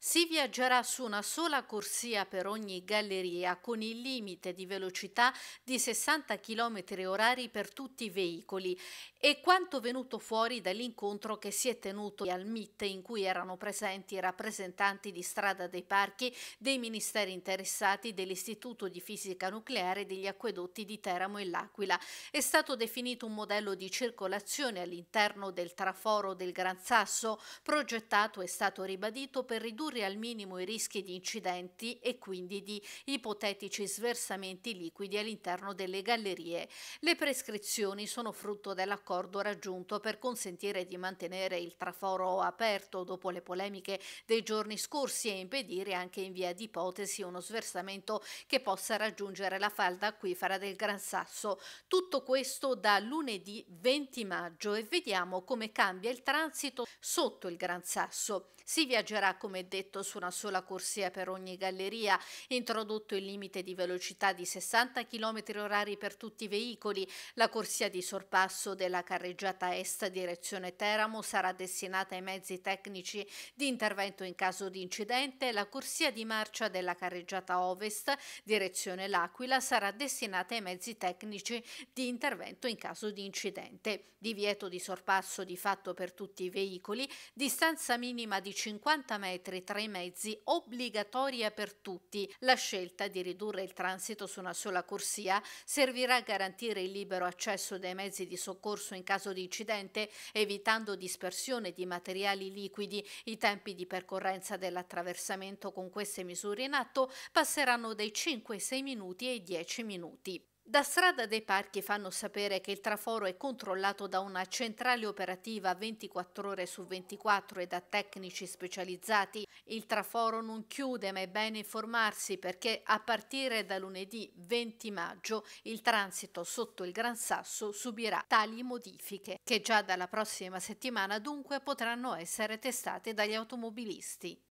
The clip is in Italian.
Si viaggerà su una sola corsia per ogni galleria con il limite di velocità di 60 km orari per tutti i veicoli e quanto venuto fuori dall'incontro che si è tenuto al MIT in cui erano presenti i rappresentanti di Strada dei Parchi, dei ministeri interessati, dell'Istituto di Fisica Nucleare e degli acquedotti di Teramo e L'Aquila. È stato definito un modello di circolazione all'interno del traforo del Gran Sasso, progettato è stato ribadito per ridurre ridurre al minimo i rischi di incidenti e quindi di ipotetici sversamenti liquidi all'interno delle gallerie. Le prescrizioni sono frutto dell'accordo raggiunto per consentire di mantenere il traforo aperto dopo le polemiche dei giorni scorsi e impedire anche in via di ipotesi uno sversamento che possa raggiungere la falda acquifera del Gran Sasso. Tutto questo da lunedì 20 maggio e vediamo come cambia il transito sotto il Gran Sasso. Si viaggerà come detto tetto su una sola corsia per ogni galleria, introdotto il limite di velocità di 60 km h per tutti i veicoli, la corsia di sorpasso della carreggiata est direzione Teramo sarà destinata ai mezzi tecnici di intervento in caso di incidente, la corsia di marcia della carreggiata ovest direzione L'Aquila sarà destinata ai mezzi tecnici di intervento in caso di incidente. Divieto di sorpasso di fatto per tutti i veicoli, distanza minima di 50 metri tra i mezzi obbligatoria per tutti. La scelta di ridurre il transito su una sola corsia servirà a garantire il libero accesso dei mezzi di soccorso in caso di incidente, evitando dispersione di materiali liquidi. I tempi di percorrenza dell'attraversamento con queste misure in atto passeranno dai 5 ai 6 minuti ai 10 minuti. Da strada dei parchi fanno sapere che il traforo è controllato da una centrale operativa 24 ore su 24 e da tecnici specializzati. Il traforo non chiude ma è bene informarsi perché a partire da lunedì 20 maggio il transito sotto il Gran Sasso subirà tali modifiche che già dalla prossima settimana dunque potranno essere testate dagli automobilisti.